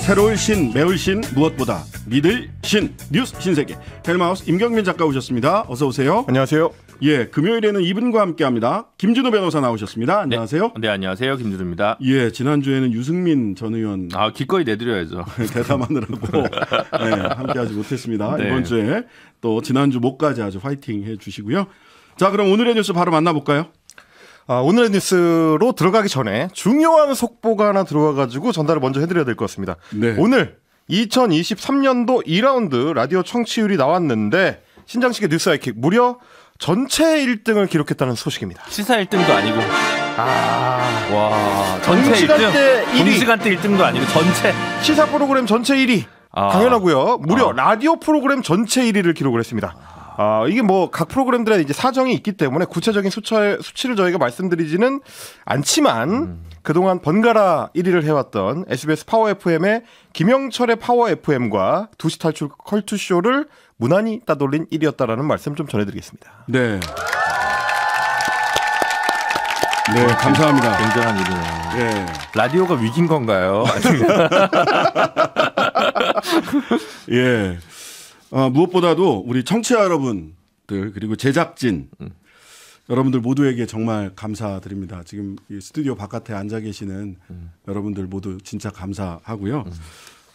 새로운 신, 매울 신, 무엇보다 믿을 신, 뉴스 신세계. 헬마우스 임경민 작가 오셨습니다. 어서 오세요. 안녕하세요. 예, 금요일에는 이분과 함께합니다. 김준호 변호사 나오셨습니다. 네. 안녕하세요. 네, 네 안녕하세요. 김준호입니다. 예, 지난 주에는 유승민 전 의원 아 기꺼이 내드려야죠. 대담하느라 네, 함께하지 못했습니다. 네. 이번 주에 또 지난 주 목까지 아주 화이팅 해주시고요. 자, 그럼 오늘의 뉴스 바로 만나볼까요? 아, 오늘의 뉴스로 들어가기 전에 중요한 속보가 하나 들어와가지고 전달을 먼저 해드려야 될 것 같습니다. 네. 오늘 2023년도 2라운드 라디오 청취율이 나왔는데 신장식의 뉴스 아이킥 무려 전체 1등을 기록했다는 소식입니다. 시사 1등도 아니고. 아. 와, 전체 1등. 때1 동시간대 1등도 아니고 전체. 시사 프로그램 전체 1위. 아. 당연하고요. 무려 아. 라디오 프로그램 전체 1위를 기록을 했습니다. 아, 이게 뭐 각 프로그램들의 이제 사정이 있기 때문에 구체적인 수차, 수치를 저희가 말씀드리지는 않지만 음. 그동안 번갈아 1위를 해왔던 SBS 파워 FM의 김영철의 파워 FM과 2시 탈출 컬투 쇼를 무난히 따돌린 1위였다라는 말씀 좀 전해드리겠습니다. 네. 네, 감사합니다. 굉장한 일이네요. 예. 라디오가 위긴 건가요? 예. 어, 무엇보다도 우리 청취자 여러분들 그리고 제작진 음. 여러분들 모두에게 정말 감사드립니다. 지금 이 스튜디오 바깥에 앉아 계시는 음. 여러분들 모두 진짜 감사하고요. 음.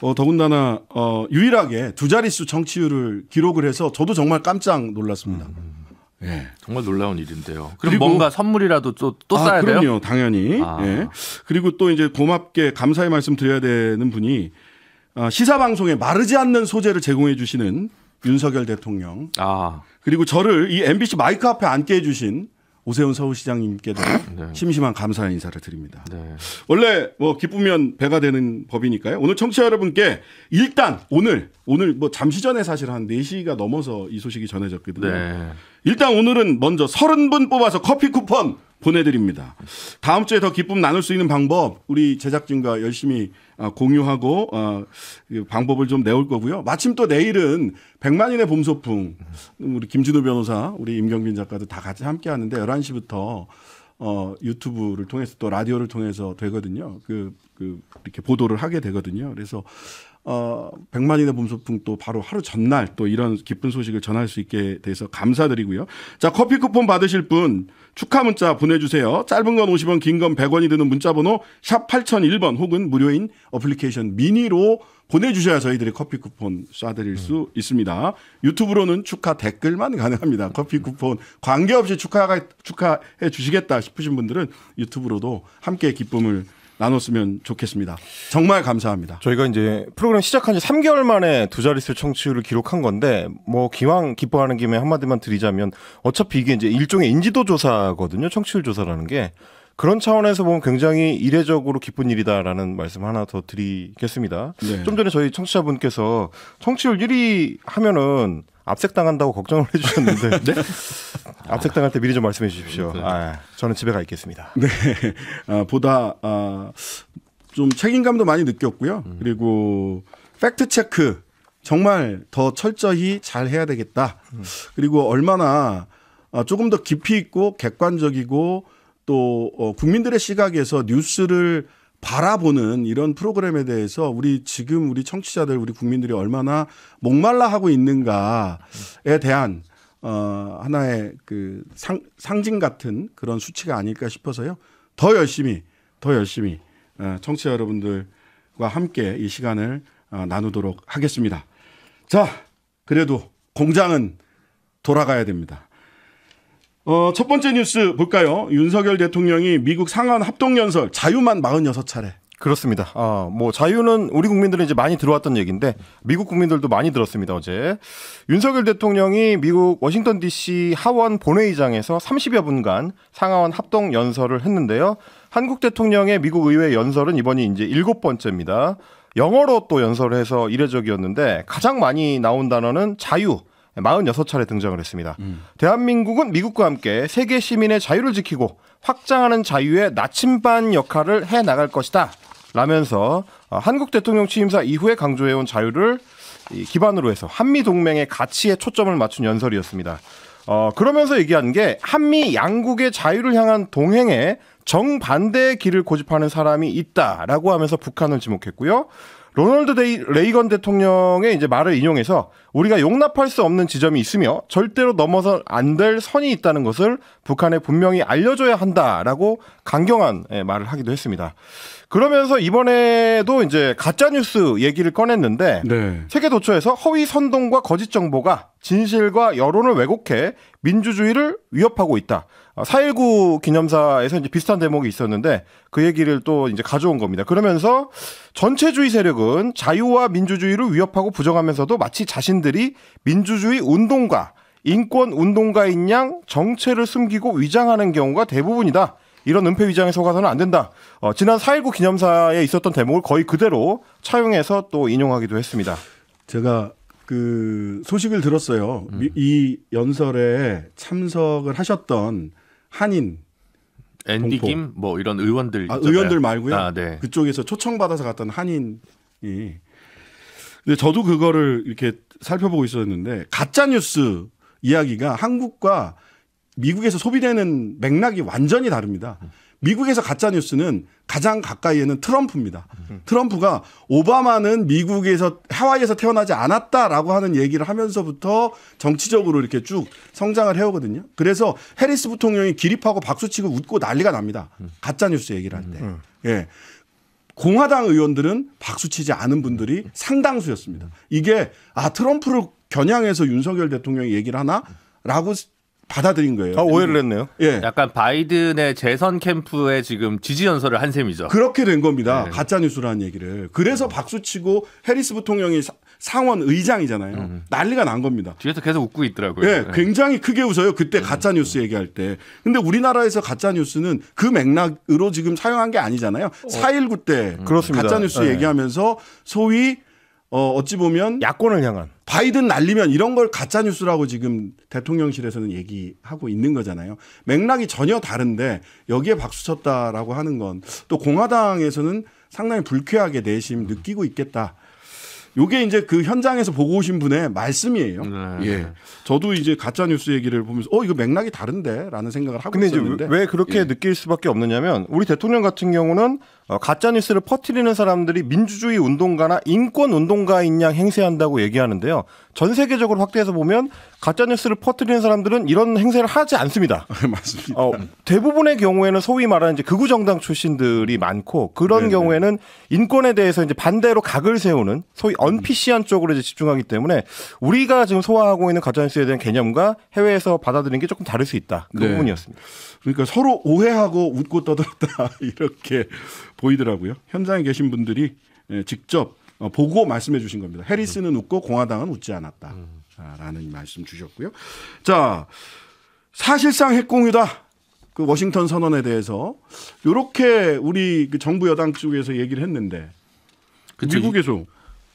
어, 더군다나 어, 유일하게 두 자릿수 청취율을 기록을 해서 저도 정말 깜짝 놀랐습니다. 음. 예. 정말 놀라운 일인데요. 그럼 뭔가 선물이라도 또, 또 아, 야 그럼요, 요 당연히. 아. 예. 그리고 또 이제 고맙게 감사의 말씀 드려야 되는 분이 어, 시사 방송에 마르지 않는 소재를 제공해 주시는 윤석열 대통령. 아. 그리고 저를 이 MBC 마이크 앞에 앉게 해 주신 오세훈 서울시장님께도 네. 심심한 감사의 인사를 드립니다. 네. 원래 뭐 기쁘면 배가 되는 법이니까요. 오늘 청취자 여러분께 일단 오늘 오늘 뭐 잠시 전에 사실 한 4시가 넘어서 이 소식이 전해졌거든요. 네. 일단 오늘은 먼저 30분 뽑아서 커피 쿠폰 보내드립니다. 다음 주에 더 기쁨 나눌 수 있는 방법 우리 제작진과 열심히 어, 공유하고 어, 그 방법을 좀 내올 거고요. 마침 또 내일은 백만인의 봄소풍 우리 김진우 변호사 우리 임경빈 작가도 다 같이 함께 하는데 11시부터 어, 유튜브를 통해서 또 라디오를 통해서 되거든요. 그, 그, 이렇게 보도를 하게 되거든요. 그래서 어, 100만인의 봄소풍 또 바로 하루 전날 또 이런 기쁜 소식을 전할 수 있게 돼서 감사드리고요. 자, 커피 쿠폰 받으실 분 축하 문자 보내주세요. 짧은 건 50원, 긴 건 100원이 드는 문자번호 샵 8001번 혹은 무료인 어플리케이션 미니로 보내주셔야 저희들이 커피 쿠폰 쏴드릴 수 음. 있습니다. 유튜브로는 축하 댓글만 가능합니다. 커피 쿠폰 관계없이 축하, 축하해 주시겠다 싶으신 분들은 유튜브로도 함께 기쁨을 나눴으면 좋겠습니다. 정말 감사합니다. 저희가 이제 프로그램 시작한 지 3개월 만에 두 자릿수 청취율을 기록한 건데 뭐 기왕 기뻐하는 김에 한마디만 드리자면 어차피 이게 이제 일종의 인지도 조사거든요. 청취율 조사라는 게 그런 차원에서 보면 굉장히 이례적으로 기쁜 일이다라는 말씀 하나 더 드리겠습니다. 네. 좀 전에 저희 청취자분께서 청취율 1위 하면은 압색당한다고 걱정을 해주셨는데 네? 압색당할 때 미리 좀 말씀해 주십시오. 네. 아, 저는 집에 가 있겠습니다. 네, 아, 보다 아, 좀 책임감도 많이 느꼈고요. 음. 그리고 팩트 체크 정말 더 철저히 잘 해야 되겠다. 음. 그리고 얼마나 아, 조금 더 깊이 있고 객관적이고 또 어, 국민들의 시각에서 뉴스를 바라보는 이런 프로그램에 대해서 우리 지금 우리 청취자들 우리 국민들이 얼마나 목말라 하고 있는가에 대한 어 하나의 그 상, 상징 같은 그런 수치가 아닐까 싶어서요. 더 열심히 더 열심히 어, 청취자 여러분들과 함께 이 시간을 어, 나누도록 하겠습니다. 자, 그래도 공장은 돌아가야 됩니다. 어, 첫 번째 뉴스 볼까요? 윤석열 대통령이 미국 상원 합동연설 자유만 46차례. 그렇습니다. 아, 뭐 자유는 우리 국민들은 이제 많이 들어왔던 얘기인데 미국 국민들도 많이 들었습니다 어제 윤석열 대통령이 미국 워싱턴 D.C. 하원 본회의장에서 30여 분간 상하원 합동 연설을 했는데요. 한국 대통령의 미국 의회 연설은 이번이 이제 일곱 번째입니다. 영어로 또 연설을 해서 이례적이었는데 가장 많이 나온 단어는 자유. 46차례 등장을 했습니다. 음. 대한민국은 미국과 함께 세계 시민의 자유를 지키고 확장하는 자유의 나침반 역할을 해 나갈 것이다. 라면서 어, 한국 대통령 취임사 이후에 강조해온 자유를 기반으로 해서 한미 동맹의 가치에 초점을 맞춘 연설이었습니다. 어, 그러면서 얘기한 게 한미 양국의 자유를 향한 동행에 정반대의 길을 고집하는 사람이 있다라고 하면서 북한을 지목했고요. 로널드 데이, 레이건 대통령의 이제 말을 인용해서 우리가 용납할 수 없는 지점이 있으며 절대로 넘어서안 될 선이 있다는 것을 북한에 분명히 알려줘야 한다라고 강경한 예, 말을 하기도 했습니다. 그러면서 이번에도 이제 가짜 뉴스 얘기를 꺼냈는데 네. 세계 도처에서 허위 선동과 거짓 정보가 진실과 여론을 왜곡해 민주주의를 위협하고 있다. 4.19 어, 기념사에서 이제 비슷한 대목이 있었는데 그 얘기를 또 이제 가져온 겁니다. 그러면서 전체주의 세력은 자유와 민주주의를 위협하고 부정하면서도 마치 자신들이 민주주의 운동가, 인권 운동가인 양 정체를 숨기고 위장하는 경우가 대부분이다. 이런 은폐 위장에 속아서는 안 된다. 어, 지난 4.19 기념사에 있었던 대목을 거의 그대로 차용해서 또 인용하기도 했습니다. 제가 그 소식을 들었어요. 음. 이 연설에 참석을 하셨던 한인 앤디 김 뭐 이런 의원들 아, 의원들 말고요. 아, 네. 그쪽에서 초청받아서 갔던 한인이 근데 저도 그거를 이렇게 살펴보고 있었는데 가짜 뉴스 이야기가 한국과 미국에서 소비되는 맥락이 완전히 다릅니다. 미국에서 가짜 뉴스는 가장 가까이에는 트럼프입니다. 트럼프가 오바마는 미국에서 하와이에서 태어나지 않았다라고 하는 얘기를 하면서부터 정치적으로 이렇게 쭉 성장을 해오거든요. 그래서 해리스 부통령이 기립하고 박수치고 웃고 난리가 납니다. 가짜 뉴스 얘기를 할 때. 음. 예. 공화당 의원들은 박수치지 않은 분들이 상당수였습니다. 이게 아 트럼프를 겨냥해서 윤석열 대통령이 얘기를 하나라고 받아들인 거예요. 아, 오해를 했네요. 예. 약간 바이든의 재선 캠프에 지금 지지 연설을 한 셈이죠. 그렇게 된 겁니다. 네. 가짜 뉴스라는 얘기를. 그래서 박수치고 해리스 부통령이 상원 의장이잖아요. 음. 난리가 난 겁니다. 뒤에서 계속 웃고 있더라고요. 예. 네. 굉장히 크게 웃어요. 그때 음. 가짜 뉴스 얘기할 때. 근데 우리나라에서 가짜 뉴스는 그 맥락으로 지금 사용한 게 아니잖아요. 419때 어. 음. 가짜 뉴스 네. 얘기하면서 소위 어, 어찌 보면 야권을 향한 바이든 날리면 이런 걸 가짜 뉴스라고 지금 대통령실에서는 얘기하고 있는 거잖아요. 맥락이 전혀 다른데 여기에 박수쳤다라고 하는 건 또 공화당에서는 상당히 불쾌하게 내심 느끼고 있겠다. 요게 이제 그 현장에서 보고 오신 분의 말씀이에요. 네. 예. 저도 이제 가짜 뉴스 얘기를 보면서 어 이거 맥락이 다른데라는 생각을 하고 근데 있었는데. 왜 그렇게 예. 느낄 수밖에 없느냐면 우리 대통령 같은 경우는 어, 가짜 뉴스를 퍼뜨리는 사람들이 민주주의 운동가나 인권 운동가인 양 행세한다고 얘기하는데요. 전 세계적으로 확대해서 보면 가짜 뉴스를 퍼뜨리는 사람들은 이런 행세를 하지 않습니다. 네, 맞습니다. 어, 대부분의 경우에는 소위 말하는 이제 극우 정당 출신들이 많고 그런 네네. 네. 경우에는 인권에 대해서 이제 반대로 각을 세우는 소위 음. 언피시한 쪽으로 이제 집중하기 때문에 우리가 지금 소화하고 있는 가짜 뉴스에 대한 개념과 해외에서 받아들이는 게 조금 다를 수 있다. 그 네. 부분이었습니다. 그러니까 서로 오해하고 웃고 떠들었다 이렇게 보이더라고요. 현장에 계신 분들이 예, 직접 어, 보고 말씀해 주신 겁니다. 해리스는 음. 웃고 공화당은 웃지 않았다라는 음. 말씀 주셨고요. 자, 사실상 핵공유다. 그 워싱턴 선언에 대해서 이렇게 우리 그 정부 여당 쪽에서 얘기를 했는데 그쵸, 미국에서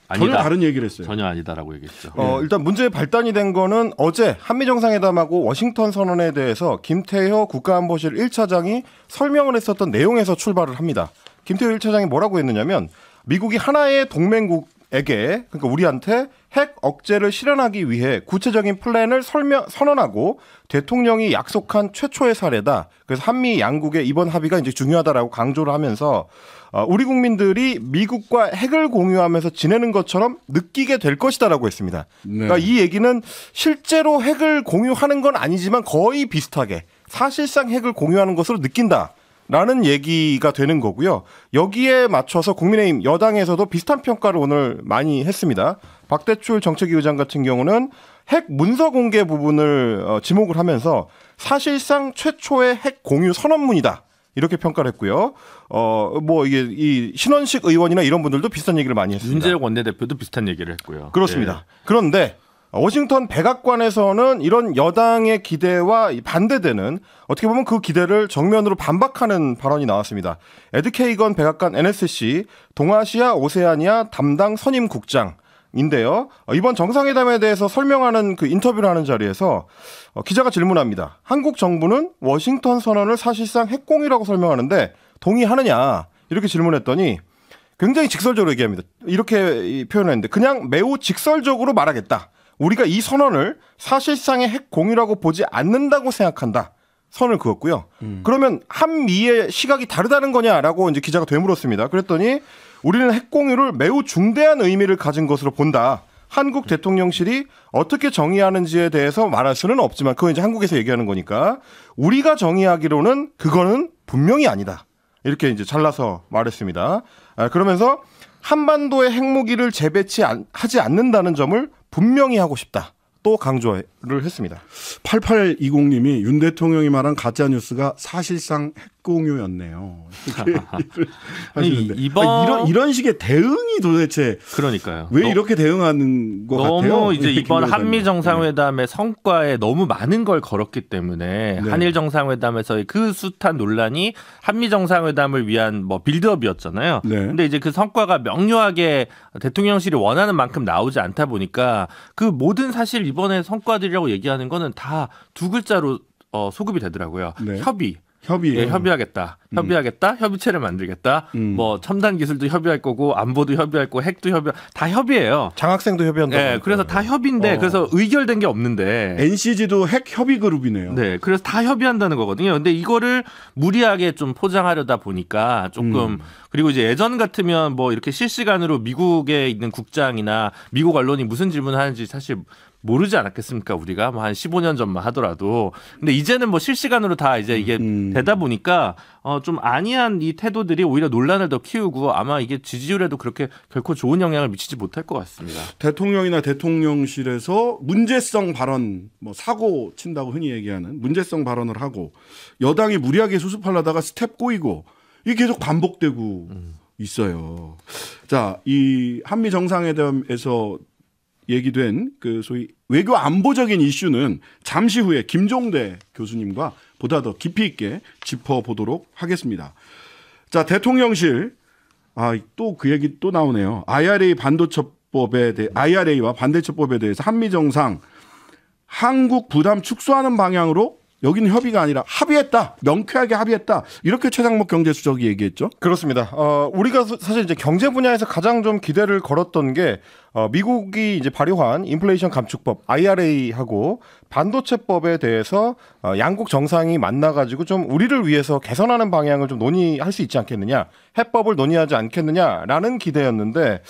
아니다. 전혀 다른 얘기를 했어요. 전혀 아니다라고 얘기했죠. 어, 예. 일단 문제의 발단이 된 거는 어제 한미 정상회담하고 워싱턴 선언에 대해서 김태효 국가안보실 1차장이 설명을 했었던 내용에서 출발을 합니다. 김태호 1차장이 뭐라고 했느냐면 미국이 하나의 동맹국에게 그러니까 우리한테 핵 억제를 실현하기 위해 구체적인 플랜을 설명 선언하고 대통령이 약속한 최초의 사례다. 그래서 한미 양국의 이번 합의가 이제 중요하다라고 강조를 하면서 어, 우리 국민들이 미국과 핵을 공유하면서 지내는 것처럼 느끼게 될 것이다라고 했습니다. 네. 그러니까 이 얘기는 실제로 핵을 공유하는 건 아니지만 거의 비슷하게 사실상 핵을 공유하는 것으로 느낀다. 라는 얘기가 되는 거고요. 여기에 맞춰서 국민의힘 여당에서도 비슷한 평가를 오늘 많이 했습니다. 박대출 정책위 의장 같은 경우는 핵 문서 공개 부분을 어, 지목을 하면서 사실상 최초의 핵 공유 선언문이다. 이렇게 평가를 했고요. 어, 뭐 이게 이 신원식 의원이나 이런 분들도 비슷한 얘기를 많이 했습니다. 윤재혁 원내대표도 비슷한 얘기를 했고요. 그렇습니다. 예. 그런데 워싱턴 백악관에서는 이런 여당의 기대와 반대되는 어떻게 보면 그 기대를 정면으로 반박하는 발언이 나왔습니다. 에드케이건 백악관 NSC 동아시아 오세아니아 담당 선임 국장 인데요. 어, 이번 정상회담에 대해서 설명하는 그 인터뷰를 하는 자리에서 어, 기자가 질문합니다. 한국 정부는 워싱턴 선언을 사실상 핵공이라고 설명하는데 동의하느냐 이렇게 질문했더니 굉장히 직설적으로 얘기합니다. 이렇게 표현했는데 그냥 매우 직설적으로 말하겠다. 우리가 이 선언을 사실상의 핵 공유라고 보지 않는다고 생각한다. 선을 그었고요. 음. 그러면 한미의 시각이 다르다는 거냐라고 이제 기자가 되물었습니다. 그랬더니 우리는 핵 공유를 매우 중대한 의미를 가진 것으로 본다. 한국 음. 대통령실이 어떻게 정의하는지에 대해서 말할 수는 없지만 그건 이제 한국에서 얘기하는 거니까 우리가 정의하기로는 그거는 분명히 아니다. 이렇게 이제 잘라서 말했습니다. 아, 그러면서 한반도의 핵무기를 재배치하지 않는다는 점을 분명히 하고 싶다. 또 강조를 했습니다. 8820님이 윤 대통령이 말한 가짜 뉴스가 사실상 공유였네요. 아니, 이번 아니, 이런 이런 식의 대응이 도대체 그러니까요. 왜 너, 이렇게 대응하는 것 너무 같아요? 너무 이제 이번 한미 정상회담의 네. 성과에 너무 많은 걸 걸었기 때문에 네. 한일 정상회담에서의 그 숱한 논란이 한미 정상회담을 위한 뭐 빌드업이었잖아요. 네. 근데 이제 그 성과가 명료하게 대통령실이 원하는 만큼 나오지 않다 보니까 그 모든 사실 이번에 성과들이라고 얘기하는 거는 다 두 글자로 어, 소급이 되더라고요. 네. 협의. 협의 예, 협의하겠다. 음. 협의하겠다. 협의체를 만들겠다. 음. 뭐 첨단 기술도 협의할 거고 안보도 협의할 거고 핵도 협의 다 협의예요. 장학생도 협의한다. 예, 그래서 다 협의인데 어. 그래서 의결된 게 없는데 NCG도 핵 협의 그룹이네요. 네. 그래서 다 협의한다는 거거든요. 근데 이거를 무리하게 좀 포장하려다 보니까 조금 음. 그리고 이제 예전 같으면 뭐 이렇게 실시간으로 미국에 있는 국장이나 미국 언론이 무슨 질문을 하는지 사실 모르지 않았겠습니까? 우리가 뭐한 15년 전만 하더라도. 근데 이제는 뭐 실시간으로 다 이제 이게 음. 음. 되다 보니까 어좀 안이한 이 태도들이 오히려 논란을 더 키우고 아마 이게 지지율에도 그렇게 결코 좋은 영향을 미치지 못할 것 같습니다. 대통령이나 대통령실에서 문제성 발언 뭐 사고 친다고 흔히 얘기하는 문제성 발언을 하고 여당이 무리하게 수습하려다가 스텝 꼬이고 이게 계속 반복되고 음. 있어요. 자, 이 한미 정상회담에서 얘기된 그 소위 외교 안보적인 이슈는 잠시 후에 김종대 교수님과 보다 더 깊이 있게 짚어보도록 하겠습니다. 자, 대통령실. 아, 또 그 얘기 또 나오네요. IRA 반도체법에 대해, IRA와 반대체법에 대해서 한미 정상 한국 부담 축소하는 방향으로 여기는 협의가 아니라 합의했다. 명쾌하게 합의했다. 이렇게 최상목 경제수석이 얘기했죠. 그렇습니다. 어, 우리가 사실 이제 경제 분야에서 가장 좀 기대를 걸었던 게 어, 미국이 이제 발효한 인플레이션 감축법 IRA하고 반도체법에 대해서 어, 양국 정상이 만나가지고 좀 우리를 위해서 개선하는 방향을 좀 논의할 수 있지 않겠느냐, 해법을 논의하지 않겠느냐라는 기대였는데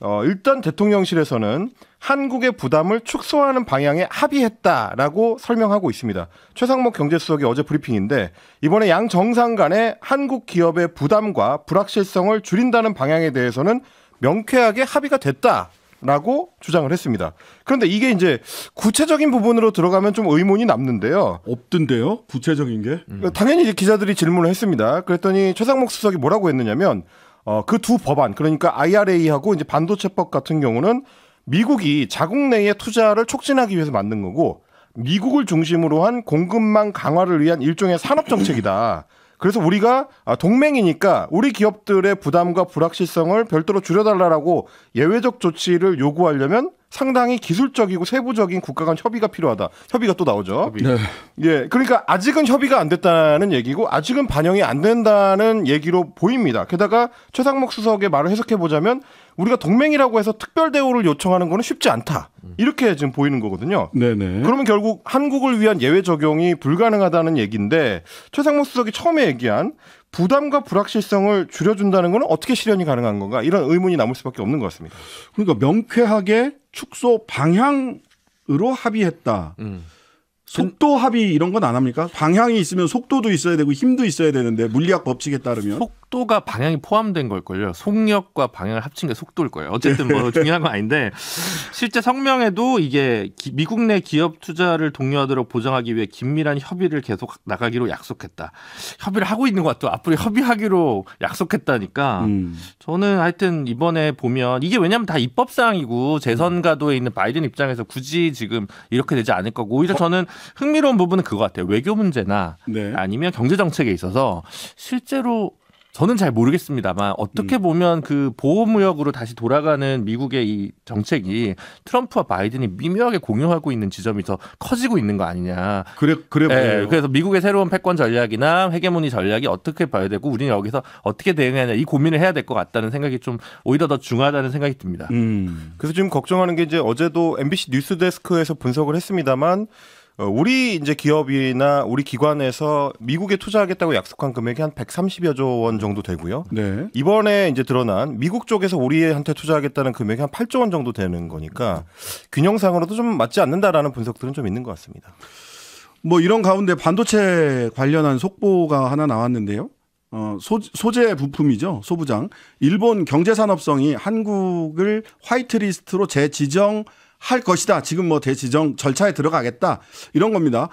어, 일단 대통령실에서는 한국의 부담을 축소하는 방향에 합의했다라고 설명하고 있습니다. 최상목 경제수석이 어제 브리핑인데 이번에 양 정상 간의 한국 기업의 부담과 불확실성을 줄인다는 방향에 대해서는 명쾌하게 합의가 됐다. 라고 주장을 했습니다. 그런데 이게 이제 구체적인 부분으로 들어가면 좀 의문이 남는데요. 없던데요? 구체적인 게? 음. 당연히 이제 기자들이 질문을 했습니다. 그랬더니 최상목 수석이 뭐라고 했느냐면 어, 그두 법안 그러니까 IRA하고 이제 반도체법 같은 경우는 미국이 자국 내의 투자를 촉진하기 위해서 만든 거고 미국을 중심으로 한 공급망 강화를 위한 일종의 산업 정책이다. 그래서 우리가 아, 동맹이니까 우리 기업들의 부담과 불확실성을 별도로 줄여달라라고 예외적 조치를 요구하려면 상당히 기술적이고 세부적인 국가 간 협의가 필요하다. 협의가 또 나오죠. 협의. 네. 예. 그러니까 아직은 협의가 안 됐다는 얘기고 아직은 반영이 안 된다는 얘기로 보입니다. 게다가 최상목 수석의 말을 해석해 보자면 우리가 동맹이라고 해서 특별 대우를 요청하는 거는 쉽지 않다. 이렇게 지금 보이는 거거든요. 네네. 그러면 결국 한국을 위한 예외 적용이 불가능하다는 얘기인데 최상무 수석이 처음에 얘기한 부담과 불확실성을 줄여준다는 것은 어떻게 실현이 가능한 건가 이런 의문이 남을 수밖에 없는 것 같습니다. 그러니까 명쾌하게 축소 방향으로 합의했다. 음. 속도 합의 이런 건 안 합니까? 방향이 있으면 속도도 있어야 되고 힘도 있어야 되는데 물리학 법칙에 따르면 속도가 방향이 포함된 걸걸요. 속력과 방향을 합친 게 속도일 거예요. 어쨌든 뭐 예. 중요한 건 아닌데 실제 성명에도 이게 미국 내 기업 투자를 독려하도록 보장하기 위해 긴밀한 협의를 계속 나가기로 약속했다. 협의를 하고 있는 것 같고 앞으로 협의하기로 약속했다니까 음. 저는 하여튼 이번에 보면 이게 왜냐하면 다 입법 사항이고 재선가도에 있는 바이든 입장에서 굳이 지금 이렇게 되지 않을 거고 오히려 어. 저는 흥미로운 부분은 그거 같아요. 외교 문제나 네. 아니면 경제 정책에 있어서 실제로 저는 잘 모르겠습니다만 어떻게 음. 보면 그 보호무역으로 다시 돌아가는 미국의 이 정책이 트럼프와 바이든이 미묘하게 공유하고 있는 지점이 더 커지고 있는 거 아니냐. 그래 그래 보여요. 네, 예, 그래서 미국의 새로운 패권 전략이나 회계문의 전략이 어떻게 봐야 되고 우리는 여기서 어떻게 대응해야 되냐 이 고민을 해야 될 것 같다는 생각이 좀 오히려 더 중하다는 요 생각이 듭니다. 음. 그래서 지금 걱정하는 게 이제 어제도 MBC 뉴스데스크에서 분석을 했습니다만 어, 우리 이제 기업이나 우리 기관에서 미국에 투자하겠다고 약속한 금액이 한 130여조 원 정도 되고요. 네. 이번에 이제 드러난 미국 쪽에서 우리한테 투자하겠다는 금액이 한 8조 원 정도 되는 거니까 균형상으로도 좀 맞지 않는다라는 분석들은 좀 있는 것 같습니다. 뭐 이런 가운데 반도체 관련한 속보가 하나 나왔는데요. 어, 소, 재 부품이죠. 소부장. 일본 경제산업성이 한국을 화이트리스트로 재지정 할 것이다. 지금 뭐 대지정 절차에 들어가겠다. 이런 겁니다.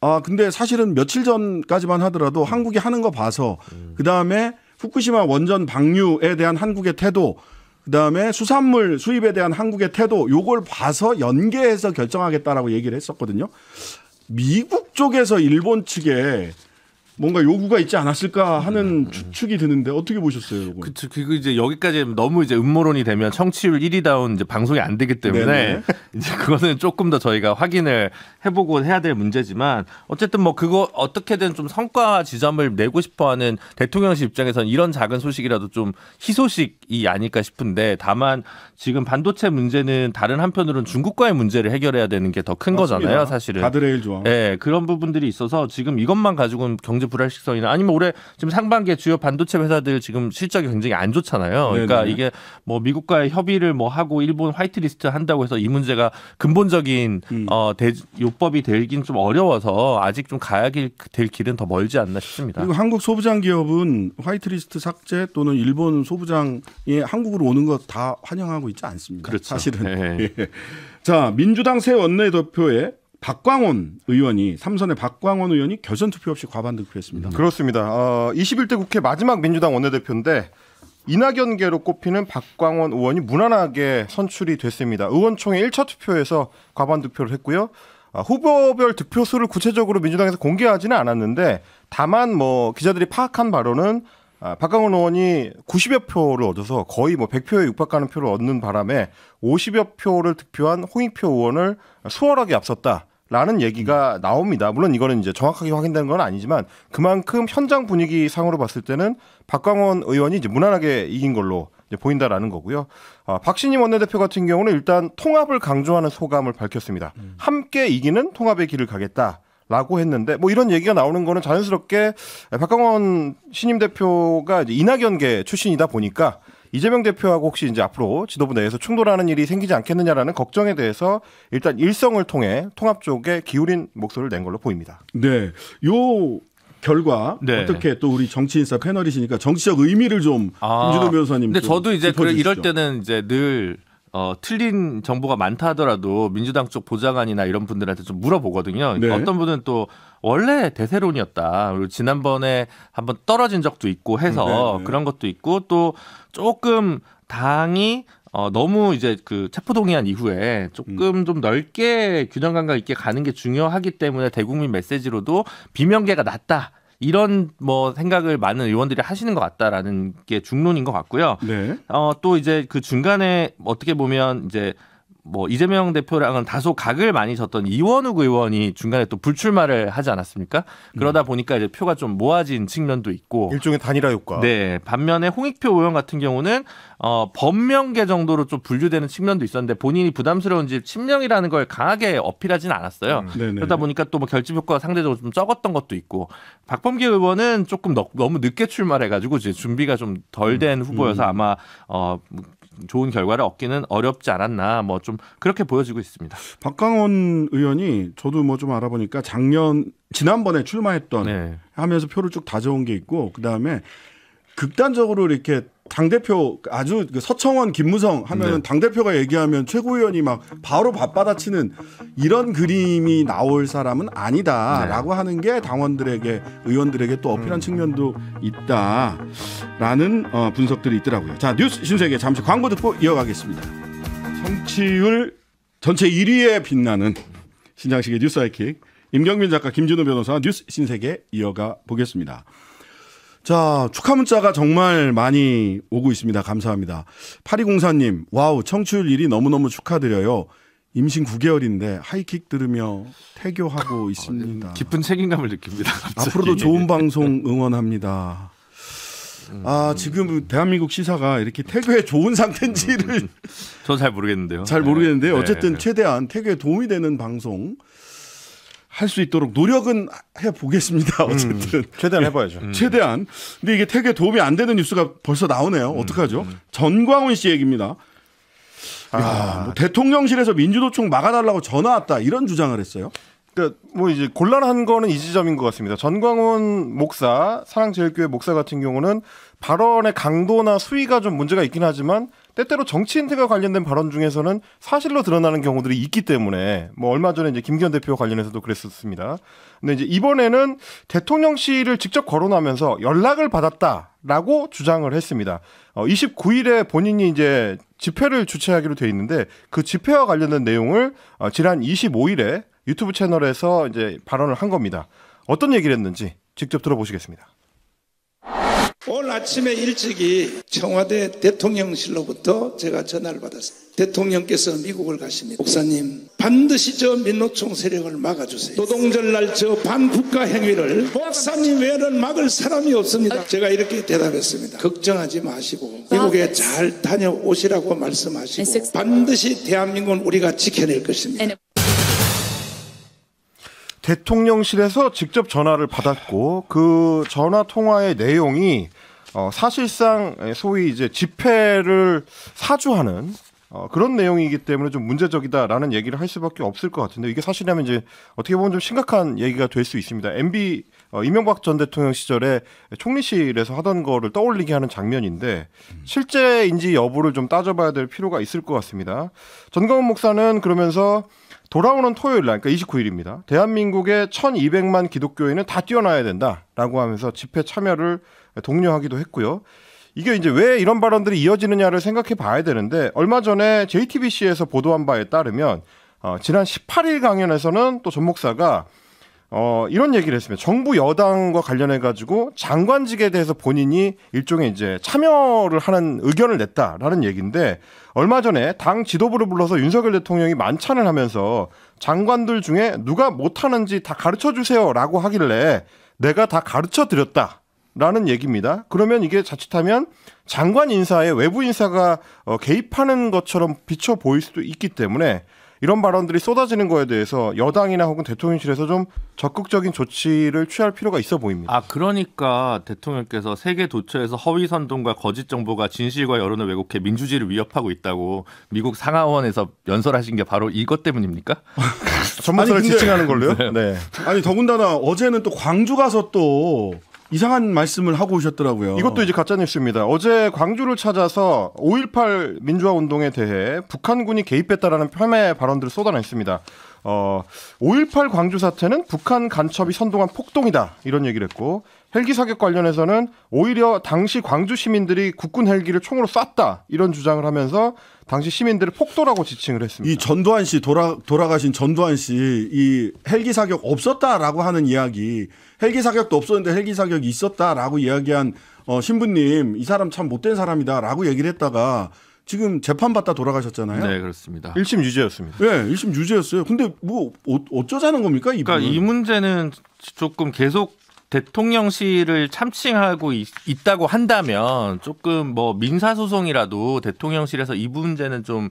아, 근데 사실은 며칠 전까지만 하더라도 한국이 하는 거 봐서 그 다음에 후쿠시마 원전 방류에 대한 한국의 태도 그다음에 수산물 수입에 대한 한국의 태도 요걸 봐서 연계해서 결정하겠다라고 얘기를 했었거든요. 미국 쪽에서 일본 측에 뭔가 요구가 있지 않았을까 하는 추측이 드는데 어떻게 보셨어요? 요건? 그쵸. 그리고 이제 여기까지 너무 이제 음모론이 되면 청취율 1위다운 이제 방송이 안 되기 때문에 네네. 이제 그거는 조금 더 저희가 확인을 해보고 해야 될 문제지만 어쨌든 뭐 그거 어떻게든 좀 성과 지점을 내고 싶어하는 대통령실 입장에서는 이런 작은 소식이라도 좀 희소식이 아닐까 싶은데 다만 지금 반도체 문제는 다른 한편으로는 중국과의 문제를 해결해야 되는 게 더 큰 거잖아요, 사실은. 가드레일 조항. 예, 네, 그런 부분들이 있어서 지금 이것만 가지고는 경제 경제 불확실성이나 아니면 올해 지금 상반기에 주요 반도체 회사들 지금 실적이 굉장히 안 좋잖아요. 그러니까 네네. 이게 뭐 미국과의 협의를 뭐 하고 일본 화이트리스트 한다고 해서 이 문제가 근본적인 음. 어 대, 요법이 되긴 좀 어려워서 아직 좀 가야 길, 될 길은 더 멀지 않나 싶습니다. 그리고 한국 소부장 기업은 화이트리스트 삭제 또는 일본 소부장이 한국으로 오는 것다 환영하고 있지 않습니다. 그렇죠. 사실은. 네. 자 민주당 새 원내대표의 박광온 의원이 삼선의 박광온 의원이 결선 투표 없이 과반 득표했습니다. 그렇습니다. 어, 21대 국회 마지막 민주당 원내대표인데 이낙연계로 꼽히는 박광원 의원이 무난하게 선출이 됐습니다. 의원총회 1차 투표에서 과반 득표를 했고요. 아, 후보별 득표수를 구체적으로 민주당에서 공개하지는 않았는데 다만 뭐 기자들이 파악한 바로는 아, 박광원 의원이 90여 표를 얻어서 거의 뭐 100표에 육박하는 표를 얻는 바람에 50여 표를 득표한 홍익표 의원을 수월하게 앞섰다. 라는 얘기가 나옵니다. 물론 이거는 이제 정확하게 확인된 건 아니지만 그만큼 현장 분위기 상으로 봤을 때는 박광원 의원이 이제 무난하게 이긴 걸로 보인다라는 거고요. 아, 박신임 원내대표 같은 경우는 일단 통합을 강조하는 소감을 밝혔습니다. 음. 함께 이기는 통합의 길을 가겠다. 라고 했는데 뭐 이런 얘기가 나오는 거는 자연스럽게 박광원 신임 대표가 이낙연계 출신이다 보니까 이재명 대표하고 혹시 이제 앞으로 지도부 내에서 충돌하는 일이 생기지 않겠느냐라는 걱정에 대해서 일단 일성을 통해 통합 쪽에 기울인 목소리를 낸 걸로 보입니다. 네. 요 결과 네. 어떻게 또 우리 정치인사 패널이시니까 정치적 의미를 좀 김준호 아. 변호사님. 근데 저도 이제 그래 이럴 때는 이제 늘 어, 틀린 정보가 많다 하더라도 민주당 쪽 보좌관이나 이런 분들한테 좀 물어보거든요. 네. 어떤 분은 또 원래 대세론이었다. 그리고 지난번에 한번 떨어진 적도 있고 해서 네네. 음, 네. 그런 것도 있고 또 조금 당이 어, 너무 이제 그 체포동의안 이후에 조금 음. 좀 넓게 균형 감각 있게 가는 게 중요하기 때문에 대국민 메시지로도 비명계가 낮다. 이런 뭐 생각을 많은 의원들이 하시는 것 같다라는 게 중론인 것 같고요. 네. 어, 또 이제 그 중간에 어떻게 보면 이제 뭐 이재명 대표랑은 다소 각을 많이 졌던 이원욱 의원이 중간에 또 불출마를 하지 않았습니까? 그러다 네. 보니까 이제 표가 좀 모아진 측면도 있고 일종의 단일화 효과. 네. 반면에 홍익표 의원 같은 경우는 어법명계 정도로 좀 분류되는 측면도 있었는데 본인이 부담스러운지 친명이라는 걸 강하게 어필하진 않았어요. 음, 그러다 보니까 또뭐 결집 효과가 상대적으로 좀 적었던 것도 있고 박범계 의원은 조금 너, 무 늦게 출마해 가지고 이제 준비가 좀 덜된 음. 후보여서 음. 아마 어 좋은 결과를 얻기는 어렵지 않았나 뭐 좀 그렇게 보여지고 있습니다. 박강원 의원이 저도 뭐 좀 알아보니까 작년 지난번에 출마했던 네. 하면서 표를 쭉 다져온 게 있고 그 다음에 극단적으로 이렇게 당 대표 아주 그 서청원 김무성 하면은 네. 당 대표가 얘기하면 최고위원이 막 바로 밥받아치는 이런 그림이 나올 사람은 아니다라고 네. 하는 게 당원들에게 의원들에게 또 어필한 음. 측면도 있다라는 어, 분석들이 있더라고요. 자 뉴스 신세계 잠시 광고 듣고 이어가겠습니다. 정치율 전체 1위에 빛나는 신장식의 뉴스 아이킥 임경민 작가 김준호 변호사 뉴스 신세계 이어가 보겠습니다. 자, 축하 문자가 정말 많이 오고 있습니다. 감사합니다. 파리공사님 와우, 청취율 1위 너무너무 축하드려요. 임신 9개월인데 하이킥 들으며 태교하고 아, 있습니다. 깊은 책임감을 느낍니다. 갑자기. 앞으로도 좋은 방송 응원합니다. 아 지금 대한민국 시사가 이렇게 태교에 좋은 상태인지를 저 잘 모르겠는데요. 잘 모르겠는데 네. 어쨌든 네. 최대한 태교에 도움이 되는 방송 할수 있도록 노력은 해 보겠습니다. 음, 어쨌든 음, 최대한 해봐야죠. 예, 최대한. 근데 이게 태그 도움이 안 되는 뉴스가 벌써 나오네요. 음, 어떡하죠? 음. 전광훈 씨 얘기입니다. 아, 야, 뭐 대통령실에서 민주노총 막아달라고 전화 왔다 이런 주장을 했어요. 그뭐 그러니까 이제 곤란한 거는 이 지점인 것 같습니다. 전광훈 목사, 사랑제일교회 목사 같은 경우는 발언의 강도나 수위가 좀 문제가 있긴 하지만 때때로 정치인들과 관련된 발언 중에서는 사실로 드러나는 경우들이 있기 때문에 뭐 얼마 전에 이제 김기현 대표 관련해서도 그랬었습니다. 근데 이제 이번에는 대통령실을 직접 거론하면서 연락을 받았다라고 주장을 했습니다. 어, 29일에 본인이 이제 집회를 주최하기로 돼 있는데 그 집회와 관련된 내용을 어, 지난 25일에 유튜브 채널에서 이제 발언을 한 겁니다. 어떤 얘기를 했는지 직접 들어보시겠습니다. 오늘 아침에 일찍이 청와대 대통령실로부터 제가 전화를 받았습니다. 대통령께서 미국을 가십니다. 목사님, 반드시 저 민노총 세력을 막아주세요. 노동절 날 저 반국가 행위를 목사님 외에는 막을 사람이 없습니다. 제가 이렇게 대답했습니다. 걱정하지 마시고 미국에 잘 다녀오시라고 말씀하시고 반드시 대한민국은 우리가 지켜낼 것입니다. 대통령실에서 직접 전화를 받았고 그 전화 통화의 내용이 어, 사실상 소위 이제 집회를 사주하는 어, 그런 내용이기 때문에 좀 문제적이다라는 얘기를 할 수밖에 없을 것 같은데 이게 사실이라면 이제 어떻게 보면 좀 심각한 얘기가 될 수 있습니다. MB 어, 이명박 전 대통령 시절에 총리실에서 하던 거를 떠올리게 하는 장면인데 실제인지 여부를 좀 따져봐야 될 필요가 있을 것 같습니다. 전광훈 목사는 그러면서 돌아오는 토요일 날, 그러니까 29일입니다. 대한민국의 1200만 기독교인은 다 뛰어나야 된다라고 하면서 집회 참여를 독려하기도 했고요. 이게 이제 왜 이런 발언들이 이어지느냐를 생각해 봐야 되는데 얼마 전에 JTBC에서 보도한 바에 따르면 어, 지난 18일 강연에서는 또 전 목사가 어, 이런 얘기를 했습니다. 정부 여당과 관련해 가지고 장관직에 대해서 본인이 일종의 이제 참여를 하는 의견을 냈다라는 얘기인데 얼마 전에 당 지도부를 불러서 윤석열 대통령이 만찬을 하면서 장관들 중에 누가 못하는지 다 가르쳐 주세요라고 하길래 내가 다 가르쳐 드렸다. 라는 얘기입니다. 그러면 이게 자칫하면 장관 인사에 외부 인사가 어, 개입하는 것처럼 비춰 보일 수도 있기 때문에 이런 발언들이 쏟아지는 거에 대해서 여당이나 혹은 대통령실에서 좀 적극적인 조치를 취할 필요가 있어 보입니다. 아 그러니까 대통령께서 세계 도처에서 허위 선동과 거짓 정보가 진실과 여론을 왜곡해 민주주의를 위협하고 있다고 미국 상하원에서 연설하신 게 바로 이것 때문입니까? 전문가를 지칭하는 걸로요? 네. 네. 아니 더군다나 어제는 또 광주 가서 또 이상한 말씀을 하고 오셨더라고요. 이것도 이제 가짜 뉴스입니다. 어제 광주를 찾아서 5.18 민주화 운동에 대해 북한군이 개입했다라는 폄훼 발언들을 쏟아냈습니다. 어, 5.18 광주 사태는 북한 간첩이 선동한 폭동이다 이런 얘기를 했고 헬기 사격 관련해서는 오히려 당시 광주 시민들이 국군 헬기를 총으로 쐈다 이런 주장을 하면서 당시 시민들을 폭도라고 지칭을 했습니다. 이 전두환 씨 돌아 돌아가신 전두환 씨 이 헬기 사격 없었다라고 하는 이야기, 헬기 사격도 없었는데 헬기 사격이 있었다라고 이야기한 어, 신부님 이 사람 참 못된 사람이다라고 얘기를 했다가 지금 재판받다 돌아가셨잖아요. 네, 그렇습니다. 1심 유죄였습니다. 네, 예, 1심 유죄였어요. 근데 뭐 어, 어쩌자는 겁니까? 이 그러니까 이 문제는 조금 계속 대통령실을 참칭하고 있, 다고 한다면 조금 뭐 민사소송이라도 대통령실에서 이 문제는 좀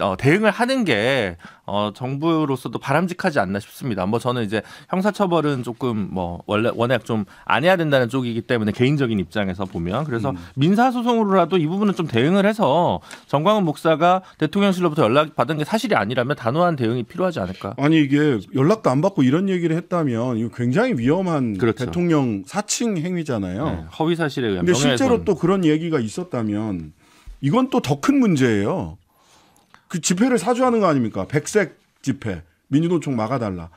어, 대응을 하는 게 어, 정부로서도 바람직하지 않나 싶습니다. 뭐 저는 이제 형사처벌은 조금 뭐 원래 워낙 좀 안 해야 된다는 쪽이기 때문에 개인적인 입장에서 보면 그래서 음. 민사소송으로라도 이 부분은 좀 대응을 해서 정광훈 목사가 대통령실로부터 연락 받은 게 사실이 아니라면 단호한 대응이 필요하지 않을까. 아니 이게 연락도 안 받고 이런 얘기를 했다면 이거 굉장히 위험한 그렇죠. 대통령 사칭 행위잖아요. 네, 허위 사실에 의한. 근데 실제로 또 그런 얘기가 있었다면 이건 또 더 큰 문제예요. 그 집회를 사주하는 거 아닙니까? 백색 집회. 민주노총 막아달라.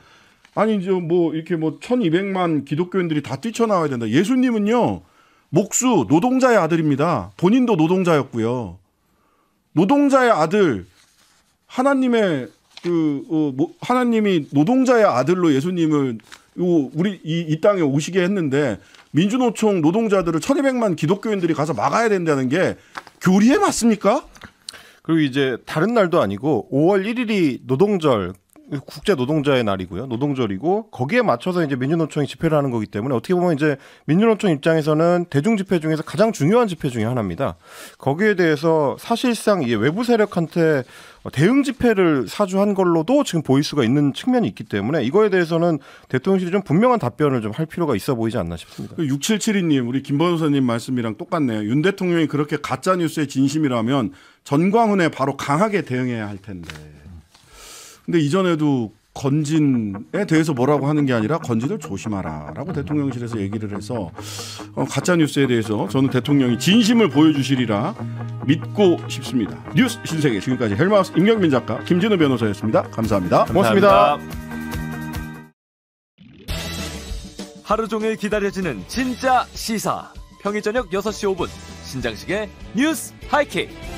아니, 이제 뭐, 이렇게 뭐, 1200만 기독교인들이 다 뛰쳐나와야 된다. 예수님은요, 목수, 노동자의 아들입니다. 본인도 노동자였고요. 노동자의 아들, 하나님의 그, 어, 뭐, 하나님이 노동자의 아들로 예수님을 요, 우리 이, 이 땅에 오시게 했는데, 민주노총 노동자들을 1200만 기독교인들이 가서 막아야 된다는 게 교리에 맞습니까? 그리고 이제 다른 날도 아니고 5월 1일이 노동절 국제 노동자의 날이고요. 노동절이고 거기에 맞춰서 이제 민주노총이 집회를 하는 거기 때문에 어떻게 보면 이제 민주노총 입장에서는 대중 집회 중에서 가장 중요한 집회 중의 하나입니다. 거기에 대해서 사실상 이 외부 세력한테 대응 집회를 사주한 걸로도 지금 보일 수가 있는 측면이 있기 때문에 이거에 대해서는 대통령실이 좀 분명한 답변을 좀 할 필요가 있어 보이지 않나 싶습니다. 6772님, 그 우리 김범호사님 말씀이랑 똑같네요. 윤 대통령이 그렇게 가짜뉴스의 진심이라면 전광훈에 바로 강하게 대응해야 할 텐데. 근데 이전에도 건진에 대해서 뭐라고 하는 게 아니라 건진을 조심하라라고 대통령실에서 얘기를 해서 어, 가짜 뉴스에 대해서 저는 대통령이 진심을 보여주시리라 믿고 싶습니다. 뉴스 신세계 지금까지 헬마우스 임경민 작가 김진우 변호사였습니다. 감사합니다. 고맙습니다. 하루 종일 기다려지는 진짜 시사 평일 저녁 6시 5분 신장식의 뉴스 하이킥.